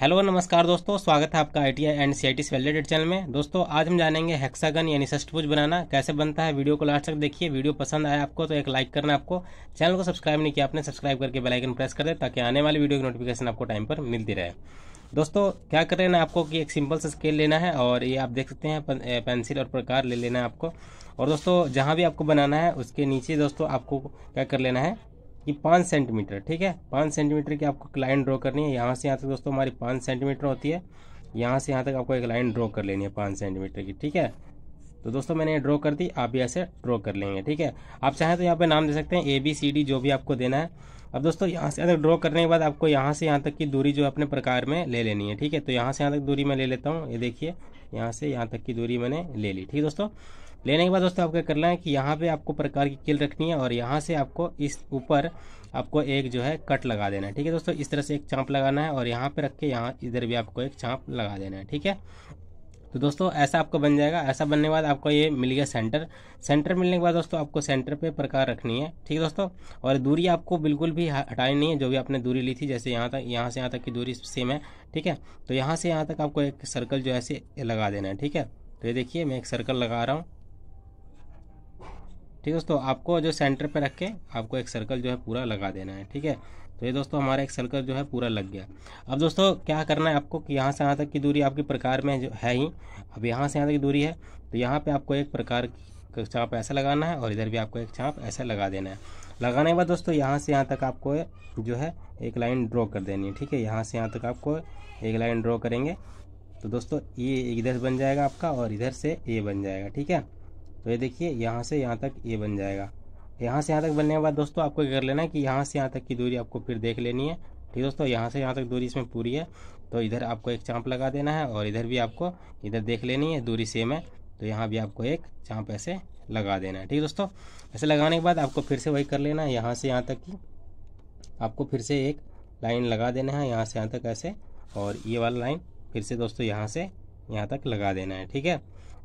Hello नमस्कार दोस्तों स्वागत है आपका I T and C I T channel में दोस्तों आज हम जानेंगे हेक्सागन यानी सष्टभुज बनाना कैसे बनता है वीडियो को लास्ट तक देखिए वीडियो पसंद आया आपको तो एक लाइक करना आपको चैनल को सब्सक्राइब नहीं किया आपने सब्सक्राइब करके बेल आइकन प्रेस कर दे ताकि आने वाली वीडियो की नोटिफिकेशन आपको टाइम पर मिलती रहे दोस्तों क्या कर रहे हैं आपको कि एक सिंपल सा स्केल लेना है और ये आप देख सकते हैं पेंसिल और प्रकार ले लेना है आपको और दोस्तों जहाँ भी आपको बनाना है उसके नीचे दोस्तों आपको क्या कर लेना है ये पाँच सेंटीमीटर ठीक है पाँच सेंटीमीटर की आपको एक लाइन ड्रॉ करनी है यहाँ से यहाँ तक दोस्तों हमारी पाँच सेंटीमीटर होती है यहाँ से यहाँ तक आपको एक लाइन ड्रॉ कर लेनी है पाँच सेंटीमीटर की ठीक है तो दोस्तों मैंने ये ड्रॉ कर दी आप भी ऐसे ड्रॉ कर लेंगे ठीक है आप चाहें तो यहाँ पे नाम दे सकते हैं ए बी सी डी जो भी आपको देना है अब दोस्तों यहाँ से यहाँ तक ड्रॉ करने के बाद आपको यहाँ से यहाँ तक की दूरी जो अपने प्रकार में ले लेनी है ठीक है तो यहाँ से यहाँ तक दूरी मैं ले लेता हूँ ये देखिए यहाँ से यहाँ तक की दूरी मैंने ले ली ठीक है दोस्तों लेने के बाद दोस्तों आपको करना है कि यहाँ पे आपको प्रकार की किल रखनी है और यहाँ से आपको इस ऊपर आपको एक जो है कट लगा देना है ठीक है दोस्तों इस तरह से एक चाँप लगाना है और यहाँ पे रख के यहाँ इधर भी आपको एक चाँप लगा देना है ठीक है तो दोस्तों ऐसा आपका बन जाएगा ऐसा बनने के बाद आपको ये मिल गया सेंटर सेंटर मिलने के बाद दोस्तों आपको सेंटर पे प्रकार रखनी है ठीक है दोस्तों और दूरी आपको बिल्कुल भी हटानी नहीं है जो भी आपने दूरी ली थी जैसे यहाँ तक यहाँ से यहाँ तक की दूरी सेम है ठीक है तो यहाँ से यहाँ तक आपको एक सर्कल जो है से लगा देना है ठीक है तो ये देखिए मैं एक सर्कल लगा रहा हूँ ठीक है दोस्तों आपको जो सेंटर पर रख के आपको एक सर्कल जो है पूरा लगा देना है ठीक है तो ये दोस्तों हमारा एक सर्कल जो है पूरा लग गया अब दोस्तों क्या करना है आपको कि यहाँ से यहाँ तक की दूरी आपके प्रकार में जो है ही अब यहाँ से यहाँ तक की दूरी है तो यहाँ पे आपको एक प्रकार का चाँप ऐसा लगाना है और इधर भी आपको एक चाँप ऐसा लगा देना है लगाने के बाद दोस्तों यहाँ से यहाँ तक आपको जो है एक लाइन ड्रॉ कर देनी है ठीक है यहाँ से यहाँ तक आपको एक लाइन ड्रॉ करेंगे तो दोस्तों ये इधर बन जाएगा आपका और इधर से ये बन जाएगा ठीक है तो ये देखिए यहाँ से यहाँ तक ये बन जाएगा यहाँ से यहाँ तक बनने के बाद दोस्तों आपको कर लेना है कि यहाँ से यहाँ तक की दूरी आपको फिर देख लेनी है ठीक दोस्तों यहाँ से यहाँ तक दूरी इसमें पूरी है तो इधर आपको एक चाँप लगा देना है और इधर भी आपको इधर देख लेनी है दूरी सेम है तो यहाँ भी आपको एक चाँप ऐसे लगा देना है ठीक दोस्तों ऐसे लगाने के बाद आपको फिर से वही कर लेना है यहाँ से यहाँ तक की आपको फिर से एक लाइन लगा देना है यहाँ से यहाँ तक ऐसे और ये वाला लाइन फिर से दोस्तों यहाँ से यहाँ तक लगा देना है ठीक है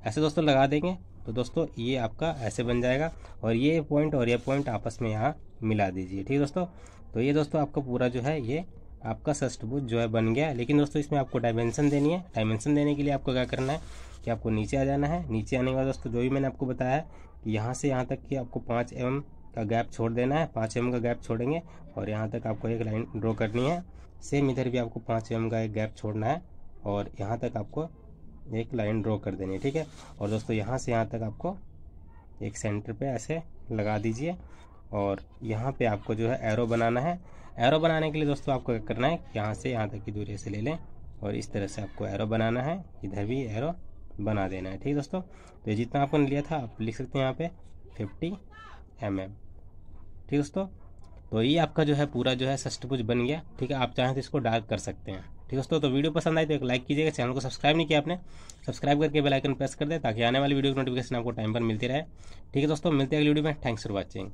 ऐसे दोस्तों लगा देंगे तो दोस्तों ये आपका ऐसे बन जाएगा और ये पॉइंट और ये पॉइंट आपस में यहाँ मिला दीजिए ठीक है दोस्तों तो ये दोस्तों आपका पूरा जो है ये आपका सष्टभुज जो है बन गया लेकिन दोस्तों इसमें आपको डायमेंशन देनी है डायमेंशन देने के लिए आपको क्या करना है कि आपको नीचे आ जाना है नीचे आने के बाद दोस्तों जो भी मैंने आपको बताया है कि यहाँ से यहाँ तक कि आपको पाँच एम का गैप छोड़ देना है पाँच एम का गैप छोड़ेंगे और यहाँ तक आपको एक लाइन ड्रॉ करनी है सेम इधर भी आपको पाँच एम का एक गैप छोड़ना है और यहाँ तक आपको एक लाइन ड्रॉ कर देनी है ठीक है और दोस्तों यहाँ से यहाँ तक आपको एक सेंटर पे ऐसे लगा दीजिए और यहाँ पे आपको जो है एरो बनाना है एरो बनाने के लिए दोस्तों आपको क्या करना है यहाँ से यहाँ तक की दूरी ऐसे ले लें और इस तरह से आपको एरो बनाना है इधर भी एरो बना देना है ठीक है दोस्तों तो ये जितना आपने लिया था आप लिख सकते हैं यहाँ पे फिफ्टी एम mm. ठीक दोस्तों तो ये आपका जो है पूरा जो है सष्टभुज बन गया ठीक है आप चाहें तो इसको डार्क कर सकते हैं ठीक है दोस्तों तो वीडियो पसंद आई तो एक लाइक कीजिएगा चैनल को सब्सक्राइब नहीं किया आपने सब्सक्राइब करके बेल आइकन प्रेस कर दे ताकि आने वाली वीडियो की नोटिफिकेशन आपको टाइम पर मिलती रहे ठीक है दोस्तों मिलते हैं अगली वीडियो में थैंक्स फॉर वॉचिंग